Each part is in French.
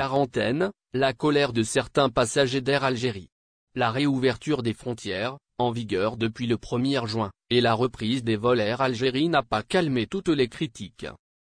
quarantaine, la colère de certains passagers d'Air Algérie. La réouverture des frontières, en vigueur depuis le 1er juin, et la reprise des vols Air Algérie n'a pas calmé toutes les critiques.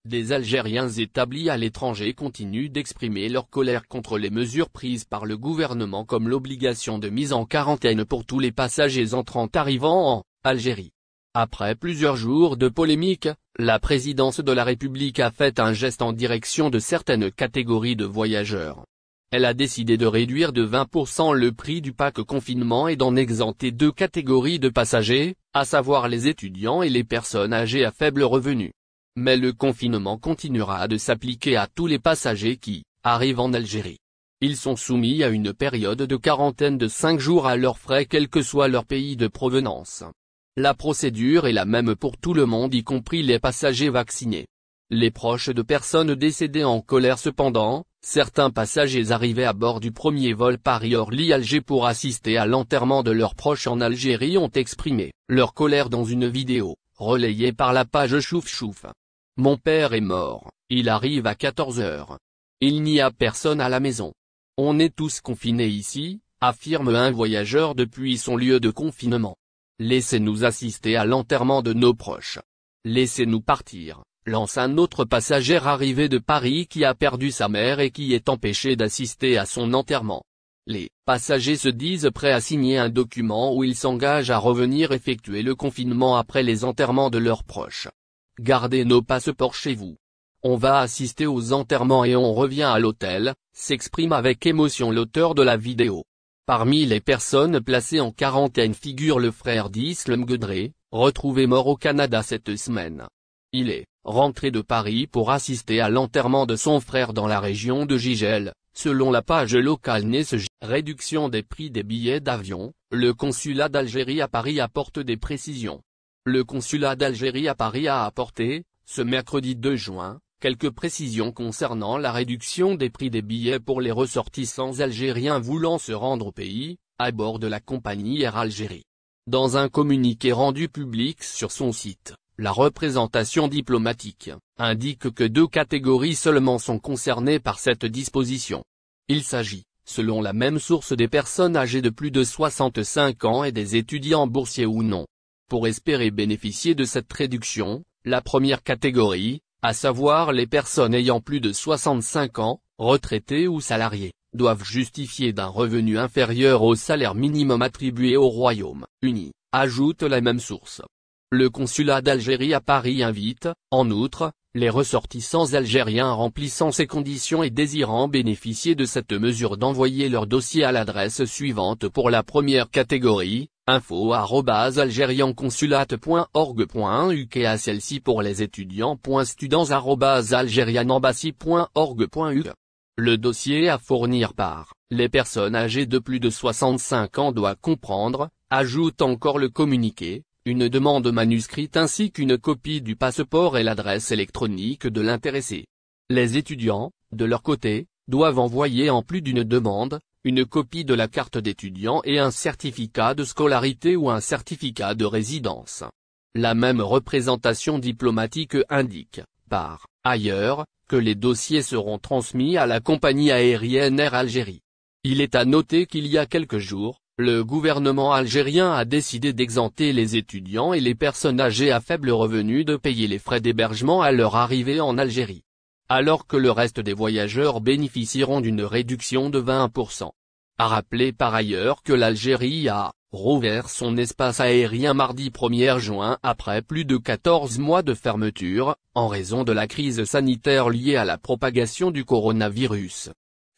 Des Algériens établis à l'étranger continuent d'exprimer leur colère contre les mesures prises par le gouvernement comme l'obligation de mise en quarantaine pour tous les passagers entrant arrivant en Algérie. Après plusieurs jours de polémique, la présidence de la République a fait un geste en direction de certaines catégories de voyageurs. Elle a décidé de réduire de 20% le prix du pack confinement et d'en exempter deux catégories de passagers, à savoir les étudiants et les personnes âgées à faible revenu. Mais le confinement continuera de s'appliquer à tous les passagers qui arrivent en Algérie. Ils sont soumis à une période de quarantaine de cinq jours à leurs frais quel que soit leur pays de provenance. La procédure est la même pour tout le monde y compris les passagers vaccinés. Les proches de personnes décédées en colère cependant, certains passagers arrivés à bord du premier vol Paris-Orly-Alger pour assister à l'enterrement de leurs proches en Algérie ont exprimé leur colère dans une vidéo, relayée par la page Chouf Chouf. Mon père est mort, il arrive à 14 heures. Il n'y a personne à la maison. On est tous confinés ici, affirme un voyageur depuis son lieu de confinement. Laissez-nous assister à l'enterrement de nos proches. Laissez-nous partir, lance un autre passager arrivé de Paris qui a perdu sa mère et qui est empêché d'assister à son enterrement. Les passagers se disent prêts à signer un document où ils s'engagent à revenir effectuer le confinement après les enterrements de leurs proches. Gardez nos passeports chez vous. On va assister aux enterrements et on revient à l'hôtel, s'exprime avec émotion l'auteur de la vidéo. Parmi les personnes placées en quarantaine figure le frère d'Islam Gudré, retrouvé mort au Canada cette semaine. Il est rentré de Paris pour assister à l'enterrement de son frère dans la région de Gigel, selon la page locale NESG. Réduction des prix des billets d'avion, le consulat d'Algérie à Paris apporte des précisions. Le consulat d'Algérie à Paris a apporté, ce mercredi 2 juin, Quelques précisions concernant la réduction des prix des billets pour les ressortissants algériens voulant se rendre au pays, à bord de la compagnie Air Algérie. Dans un communiqué rendu public sur son site, la représentation diplomatique indique que deux catégories seulement sont concernées par cette disposition. Il s'agit, selon la même source des personnes âgées de plus de 65 ans et des étudiants boursiers ou non. Pour espérer bénéficier de cette réduction, la première catégorie, à savoir les personnes ayant plus de 65 ans, retraités ou salariés, doivent justifier d'un revenu inférieur au salaire minimum attribué au Royaume-Uni, ajoute la même source. Le consulat d'Algérie à Paris invite, en outre, les ressortissants algériens remplissant ces conditions et désirant bénéficier de cette mesure d'envoyer leur dossier à l'adresse suivante pour la première catégorie, info@ à celle-ci pour les Students@algerianembassy.org.uk Le dossier à fournir par les personnes âgées de plus de 65 ans doit comprendre, ajoute encore le communiqué, une demande manuscrite ainsi qu'une copie du passeport et l'adresse électronique de l'intéressé. Les étudiants, de leur côté, doivent envoyer en plus d'une demande, une copie de la carte d'étudiant et un certificat de scolarité ou un certificat de résidence. La même représentation diplomatique indique, par ailleurs, que les dossiers seront transmis à la compagnie aérienne Air Algérie. Il est à noter qu'il y a quelques jours, le gouvernement algérien a décidé d'exempter les étudiants et les personnes âgées à faible revenu de payer les frais d'hébergement à leur arrivée en Algérie alors que le reste des voyageurs bénéficieront d'une réduction de 20%. À rappeler par ailleurs que l'Algérie a, rouvert son espace aérien mardi 1er juin après plus de 14 mois de fermeture, en raison de la crise sanitaire liée à la propagation du coronavirus.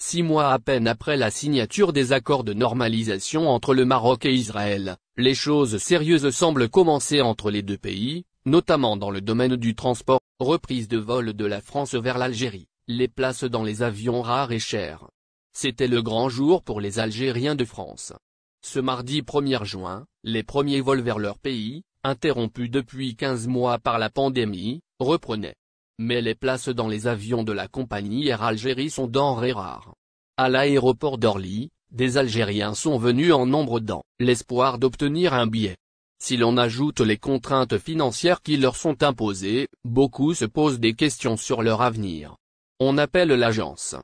Six mois à peine après la signature des accords de normalisation entre le Maroc et Israël, les choses sérieuses semblent commencer entre les deux pays, notamment dans le domaine du transport. Reprise de vol de la France vers l'Algérie, les places dans les avions rares et chères. C'était le grand jour pour les Algériens de France. Ce mardi 1er juin, les premiers vols vers leur pays, interrompus depuis 15 mois par la pandémie, reprenaient. Mais les places dans les avions de la compagnie Air Algérie sont denrées rares. À l'aéroport d'Orly, des Algériens sont venus en nombre dans l'espoir d'obtenir un billet. Si l'on ajoute les contraintes financières qui leur sont imposées, beaucoup se posent des questions sur leur avenir. On appelle l'agence.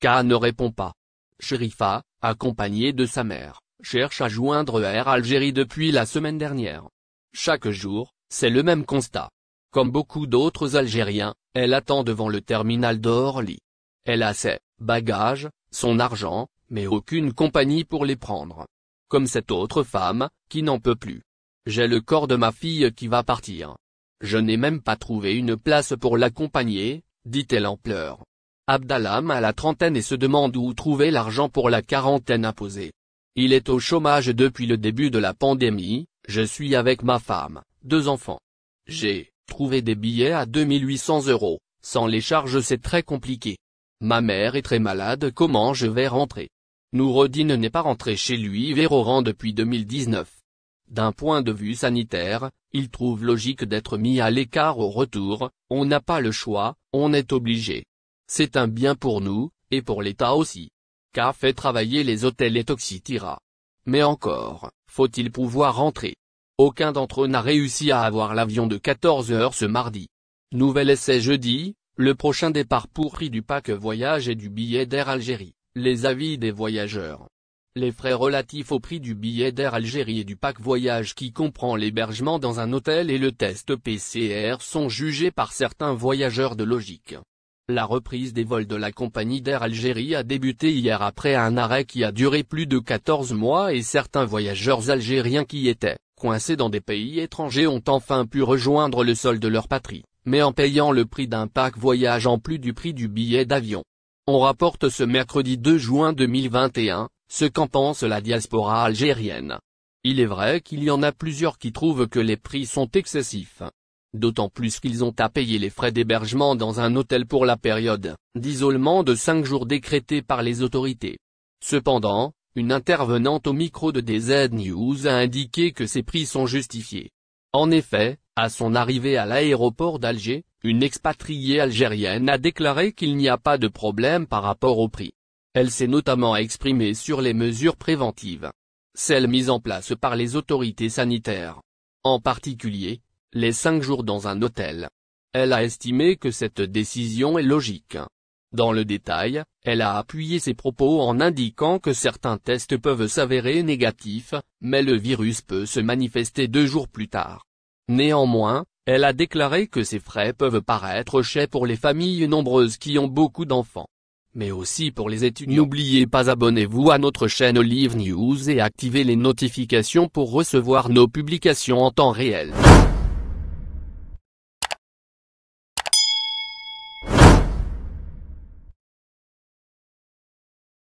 K ne répond pas. Sherifa, accompagnée de sa mère, cherche à joindre Air Algérie depuis la semaine dernière. Chaque jour, c'est le même constat. Comme beaucoup d'autres Algériens, elle attend devant le terminal d'Orly. Elle a ses bagages, son argent, mais aucune compagnie pour les prendre. Comme cette autre femme, qui n'en peut plus. J'ai le corps de ma fille qui va partir. Je n'ai même pas trouvé une place pour l'accompagner, dit-elle en pleurs. Abdallah, a la trentaine et se demande où trouver l'argent pour la quarantaine imposée. Il est au chômage depuis le début de la pandémie, je suis avec ma femme, deux enfants. J'ai trouvé des billets à 2800 euros, sans les charges c'est très compliqué. Ma mère est très malade comment je vais rentrer Noureddine n'est pas rentré chez lui Oran depuis 2019. D'un point de vue sanitaire, il trouve logique d'être mis à l'écart au retour, on n'a pas le choix, on est obligé. C'est un bien pour nous, et pour l'État aussi. Qu'a fait travailler les hôtels et Toxitira. Mais encore, faut-il pouvoir rentrer Aucun d'entre eux n'a réussi à avoir l'avion de 14 heures ce mardi. Nouvel essai jeudi, le prochain départ pourri du pack voyage et du billet d'air Algérie, les avis des voyageurs. Les frais relatifs au prix du billet d'air Algérie et du pack voyage qui comprend l'hébergement dans un hôtel et le test PCR sont jugés par certains voyageurs de logique. La reprise des vols de la compagnie d'air Algérie a débuté hier après un arrêt qui a duré plus de 14 mois et certains voyageurs algériens qui étaient coincés dans des pays étrangers ont enfin pu rejoindre le sol de leur patrie, mais en payant le prix d'un pack voyage en plus du prix du billet d'avion. On rapporte ce mercredi 2 juin 2021, ce qu'en pense la diaspora algérienne. Il est vrai qu'il y en a plusieurs qui trouvent que les prix sont excessifs. D'autant plus qu'ils ont à payer les frais d'hébergement dans un hôtel pour la période d'isolement de 5 jours décrétée par les autorités. Cependant, une intervenante au micro de DZ News a indiqué que ces prix sont justifiés. En effet, à son arrivée à l'aéroport d'Alger, une expatriée algérienne a déclaré qu'il n'y a pas de problème par rapport aux prix. Elle s'est notamment exprimée sur les mesures préventives. Celles mises en place par les autorités sanitaires. En particulier, les cinq jours dans un hôtel. Elle a estimé que cette décision est logique. Dans le détail, elle a appuyé ses propos en indiquant que certains tests peuvent s'avérer négatifs, mais le virus peut se manifester deux jours plus tard. Néanmoins, elle a déclaré que ces frais peuvent paraître chers pour les familles nombreuses qui ont beaucoup d'enfants mais aussi pour les étudiants. N'oubliez pas abonnez-vous à notre chaîne Olive News et activez les notifications pour recevoir nos publications en temps réel.